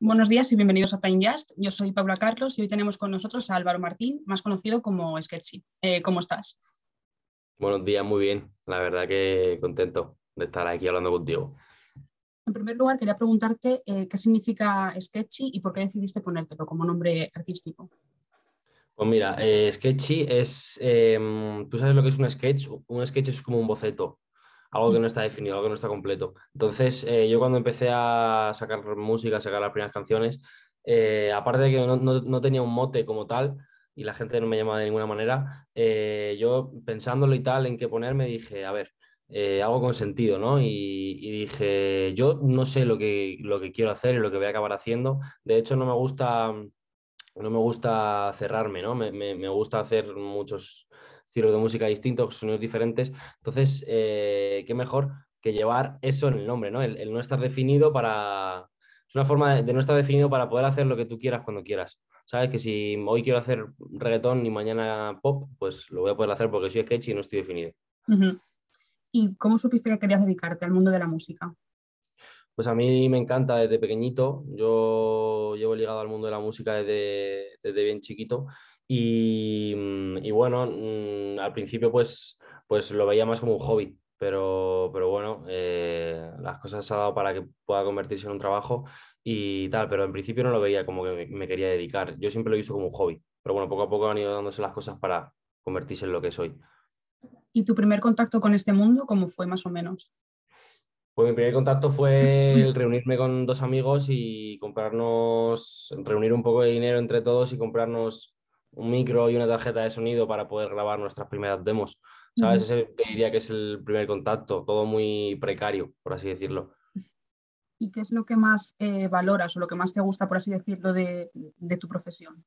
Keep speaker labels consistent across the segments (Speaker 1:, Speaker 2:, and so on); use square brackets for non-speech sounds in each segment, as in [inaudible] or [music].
Speaker 1: Buenos días y bienvenidos a Time Just. Yo soy pablo Carlos y hoy tenemos con nosotros a Álvaro Martín, más conocido como Sketchy. Eh, ¿Cómo estás?
Speaker 2: Buenos días, muy bien. La verdad que contento de estar aquí hablando contigo.
Speaker 1: En primer lugar, quería preguntarte eh, qué significa Sketchy y por qué decidiste ponértelo como nombre artístico.
Speaker 2: Pues mira, eh, Sketchy es, em, tú sabes lo que es un sketch. Un sketch es como un boceto, algo que no está definido, algo que no está completo. Entonces, eh, yo cuando empecé a sacar música, a sacar las primeras canciones, eh, aparte de que no, tenía un mote como tal y la gente no me llamaba de ninguna manera, eh, yo pensándolo y tal en qué ponerme dije, a ver, algo con sentido, ¿no? Y, dije, yo no sé lo que, lo que quiero hacer y lo que voy a acabar haciendo. De hecho, no me gusta, no me gusta cerrarme, ¿no? Me, me gusta hacer muchos estilos de música distinto, sonidos diferentes. Entonces, eh, qué mejor que llevar eso en el nombre, ¿no? El, no estar definido para... Es una forma de, no estar definido para poder hacer lo que tú quieras cuando quieras. Sabes que si hoy quiero hacer reggaetón y mañana pop, pues lo voy a poder hacer porque soy sketchy y no estoy definido.
Speaker 1: ¿Y cómo supiste que querías dedicarte al mundo de la música?
Speaker 2: Pues a mí me encanta desde pequeñito. Yo llevo ligado al mundo de la música desde, desde bien chiquito Mm, y, bueno, mm, al principio pues, pues lo veía más como un hobby, pero, pero bueno, eh, las cosas se han dado para que pueda convertirse en un trabajo y tal, pero en principio no lo veía como que me quería dedicar. Yo siempre lo he visto como un hobby, pero bueno, poco a poco han ido dándose las cosas para convertirse en lo que soy.
Speaker 1: ¿Y tu primer contacto con este mundo cómo fue más o menos?
Speaker 2: Pues mi primer contacto fue el reunirme con dos amigos y comprarnos, reunir un poco de dinero entre todos y comprarnos un micro y una tarjeta de sonido para poder grabar nuestras primeras demos. ¿Sabes? Ese te diría que es el primer contacto, todo muy precario, por así decirlo.
Speaker 1: ¿Y qué es lo que más eh, valoras o lo que más te gusta, por así decirlo, de, tu profesión?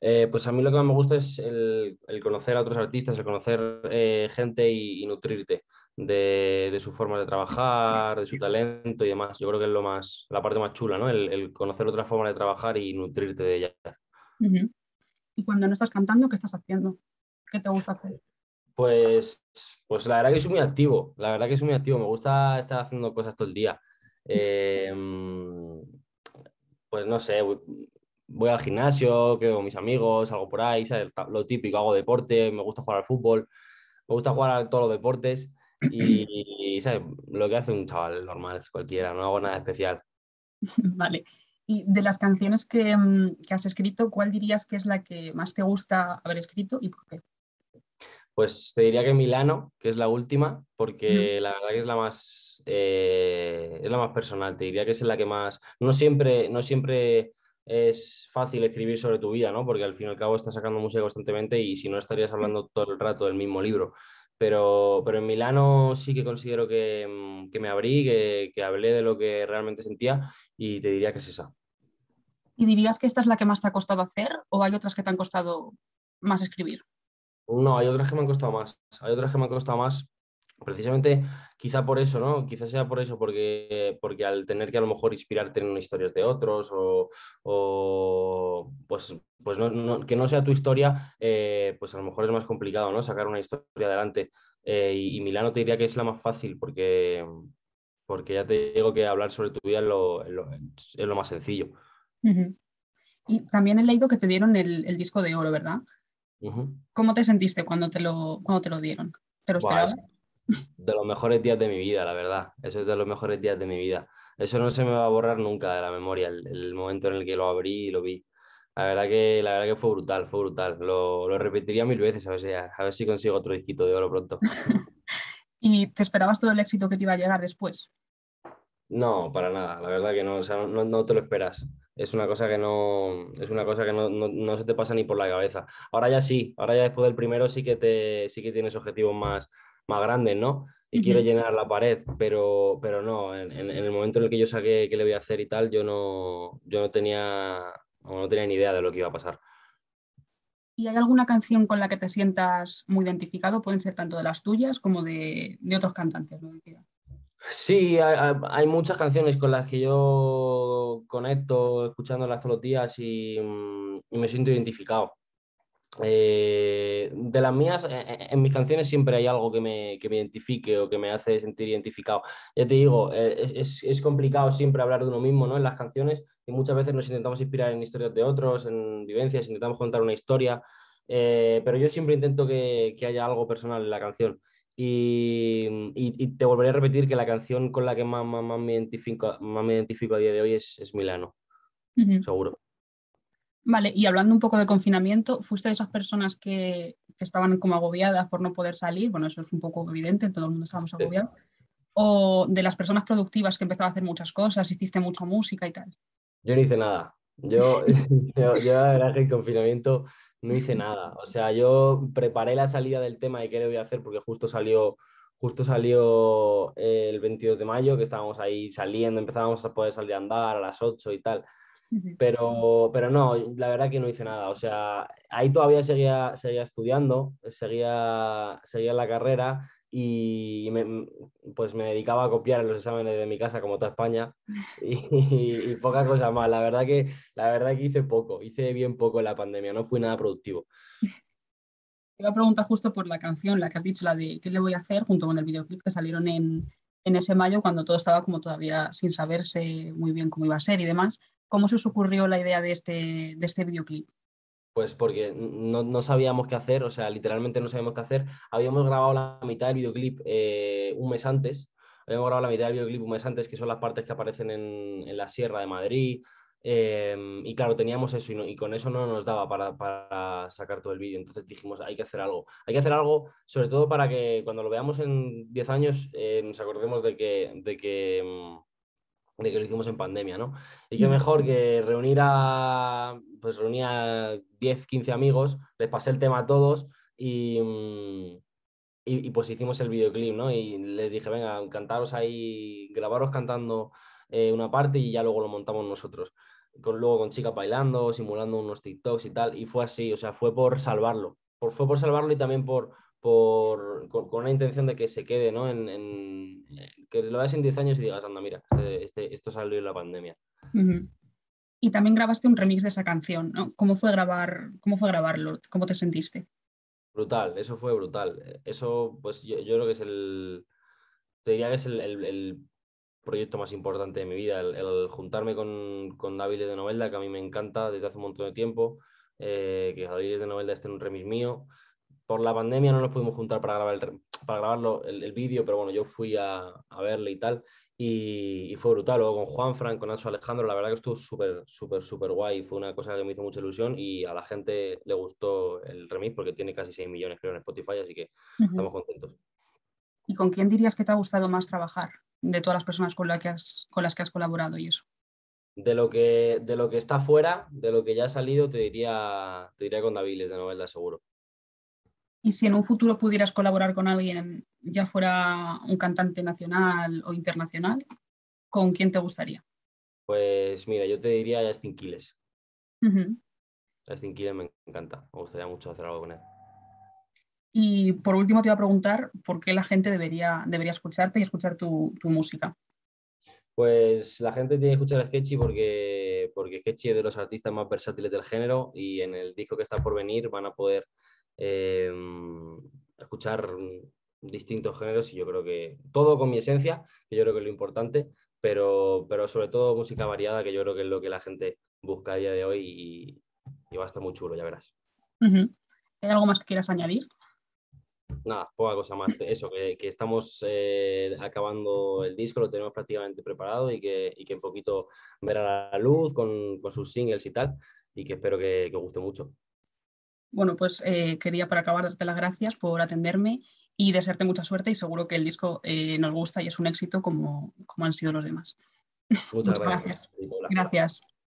Speaker 2: Eh, pues a mí lo que más me gusta es el, conocer a otros artistas, el conocer eh, gente y, nutrirte de, su forma de trabajar, de su talento y demás. Yo creo que es lo más, la parte más chula, ¿no? El, conocer otra forma de trabajar y nutrirte de ellas.
Speaker 1: Y cuando no estás cantando, ¿qué estás haciendo? ¿Qué te gusta hacer?
Speaker 2: Pues, pues la verdad que soy muy activo, la verdad que soy muy activo, me gusta estar haciendo cosas todo el día. Em, pues no sé, voy, al gimnasio, quedo con mis amigos, algo por ahí, lo típico, hago deporte, me gusta jugar al fútbol, me gusta jugar a todos los deportes y, lo que hace un chaval normal, cualquiera, no hago nada especial. [laughs]
Speaker 1: Vale. Y de las canciones mm, que, has escrito, ¿cuál dirías que es la que más te gusta haber escrito y por qué?
Speaker 2: Pues te diría que Milano, que es la última, porque la verdad que es la más eh, es la más personal, te diría que es la que más. No siempre, no siempre es fácil escribir sobre tu vida, ¿no? Porque al fin y al cabo estás sacando música constantemente y si no estarías hablando todo el rato del mismo libro. Pero, pero en Milano sí que considero mm, que, me abrí, que, que hablé de lo que realmente sentía y te diría que es esa.
Speaker 1: ¿Y dirías que esta es la que más te ha costado hacer o hay otras que te han costado más escribir?
Speaker 2: No, hay otras que me han costado más. Hay otras que me han costado más precisamente quizá por eso, ¿no? Quizá sea por eso, porque, porque al tener que a lo mejor inspirarte en historias de otros o, pues, pues que no sea tu historia, eh, pues a lo mejor es más complicado, ¿no? Sacar una historia adelante. Eh, y, Milano te diría que es la más fácil porque, porque ya te digo que hablar sobre tu vida es lo, más sencillo.
Speaker 1: Y también he leído que te dieron el, disco de oro, ¿verdad? ¿Cómo te sentiste cuando te lo, cuando te lo dieron?
Speaker 2: ¿Te lo esperabas? de los mejores días de mi vida, la verdad. Eso es de los mejores días de mi vida. Eso no se me va a borrar nunca de la memoria, el, momento en el que lo abrí y lo vi. La verdad que, la verdad que fue brutal, fue brutal. Lo, repetiría mil veces, a ver, si, a ver si consigo otro disquito de oro pronto. [laughs]
Speaker 1: ¿Y te esperabas todo el éxito que te iba a llegar después?
Speaker 2: No, para nada, la verdad que no, no, te lo esperas. Es una cosa que, no, es una cosa que no, se te pasa ni por la cabeza. Ahora ya sí, ahora ya después del primero sí que, sí que tienes objetivos más, más grandes, ¿no? Y quiero llenar la pared, pero, pero no, en, el momento en el que yo saqué qué le voy a hacer y tal, yo no, yo no tenía, no tenía ni idea de lo que iba a pasar.
Speaker 1: ¿Y hay alguna canción con la que te sientas muy identificado? Pueden ser tanto de las tuyas como de, otros cantantes, ¿no?
Speaker 2: Sí, hay, muchas canciones con las que yo conecto escuchándolas todos los días y mm, me siento identificado. Eh, de las mías, eh, eh, en mis canciones siempre hay algo que me, identifique o que me hace sentir identificado. Ya te digo, es, complicado siempre hablar de uno mismo ¿no? en las canciones y muchas veces nos intentamos inspirar en historias de otros, en vivencias, intentamos contar una historia, pero yo siempre intento que, haya algo personal en la canción. Y, te volveré a repetir que la canción con la que más, más, me, identifico, más me identifico a día de hoy es, Milano, seguro.
Speaker 1: Vale, y hablando un poco de confinamiento, ¿fuiste de esas personas que, estaban como agobiadas por no poder salir? Bueno, eso es un poco evidente, todo el mundo estábamos agobiados. ¿O de las personas productivas que empezaba a hacer muchas cosas, hiciste mucha música y tal?
Speaker 2: Yo no hice nada. Yo, [laughs] yo, la verdad que el confinamiento no hice nada. O sea, yo preparé la salida del tema de qué le voy a hacer porque justo salió, justo salió eh, el 22 de mayo, que estábamos ahí saliendo, empezábamos a poder salir a andar a las 8 y tal. Pero, pero no, la verdad que no hice nada. O sea, ahí todavía seguía, estudiando, seguía, la carrera y pues me dedicaba a copiar en los exámenes de mi casa como toda España [laughs] y, poca cosa más. La verdad, que, la verdad que hice poco, hice bien poco en la pandemia, no fui nada productivo.
Speaker 1: Te iba a preguntar justo por la canción, la que has dicho, la de ¿Qué le voy a hacer? junto con el videoclip que salieron en ese mayo cuando todo estaba como todavía sin saberse muy bien cómo iba a ser y demás. ¿Cómo se os ocurrió la idea de este, de este videoclip?
Speaker 2: Pues porque no, sabíamos qué hacer, o sea, literalmente no sabíamos qué hacer. Habíamos grabado la mitad del videoclip eh, un mes antes, habíamos grabado la mitad del videoclip un mes antes, que son las partes que aparecen en, la Sierra de Madrid. Em, y claro, teníamos eso y, con eso no nos daba para, sacar todo el vídeo. Entonces dijimos, hay que hacer algo. Hay que hacer algo, sobre todo para que cuando lo veamos en 10 años, eh, nos acordemos de que, de que em, de que lo hicimos en pandemia, ¿no? Y qué mm. mejor que reunir a, pues a 10, 15 amigos, les pasé el tema a todos mm, y, y, pues hicimos el videoclip, ¿no? Y les dije, venga, cantaros ahí, grabaros cantando eh, una parte y ya luego lo montamos nosotros. Con, luego con chicas bailando, simulando unos TikToks y tal, y fue así, o sea, fue por salvarlo, por, fue por salvarlo y también por, con, la intención de que se quede, ¿no? En, eh, que lo veas en 10 años y digas, anda, mira, este, este esto salió en la pandemia.
Speaker 1: Y también grabaste un remix de esa canción, ¿Cómo fue, grabar, ¿Cómo fue grabarlo? ¿Cómo te sentiste?
Speaker 2: Brutal, eso fue brutal. Eh, eso, pues yo, yo creo que es el, te diría que es el, proyecto más importante de mi vida, el, juntarme con, con David de Novelda, que a mí me encanta desde hace un montón de tiempo, eh, que David de Novelda esté en un remix mío, por la pandemia no nos pudimos juntar para grabar el, para grabarlo, el, vídeo, pero bueno, yo fui a, a verle y tal. Y, fue brutal. Luego con Juan, Frank, con Nacho Alejandro, la verdad que estuvo súper, súper, súper guay. Fue una cosa que me hizo mucha ilusión y a la gente le gustó el remix porque tiene casi 6 millones, creo, en Spotify, así que estamos contentos.
Speaker 1: ¿Y con quién dirías que te ha gustado más trabajar de todas las personas con, la que has, con las que has colaborado y eso?
Speaker 2: De lo, que, de lo que está fuera, de lo que ya ha salido, te diría, te diría con Daviles de novela seguro.
Speaker 1: Y si en un futuro pudieras colaborar con alguien, ya fuera un cantante nacional o internacional, ¿con quién te gustaría?
Speaker 2: Pues mira, yo te diría Justin Quiles. Justin Quiles me encanta, me gustaría mucho hacer algo con él.
Speaker 1: Y por último te iba a preguntar por qué la gente debería, debería escucharte y escuchar tu, música.
Speaker 2: Pues la gente tiene que escuchar a Sketchy porque, porque Sketchy es de los artistas más versátiles del género y en el disco que está por venir van a poder Em, escuchar distintos géneros y yo creo que todo con mi esencia, que yo creo que es lo importante, pero, pero sobre todo música variada, que yo creo que es lo que la gente busca a día de hoy y, va a estar muy chulo, ya verás. ¿Hay
Speaker 1: algo más que quieras añadir?
Speaker 2: Nada, poca cosa más. Eso, que, estamos eh, acabando el disco, lo tenemos prácticamente preparado y que, y un poquito verá la luz con, sus singles y tal, y que espero que, que guste mucho.
Speaker 1: Bueno, pues eh, quería para acabar darte las gracias por atenderme y desearte mucha suerte y seguro que el disco eh, nos gusta y es un éxito como, como han sido los demás.
Speaker 2: Muchas [laughs] gracias.
Speaker 1: Gracias.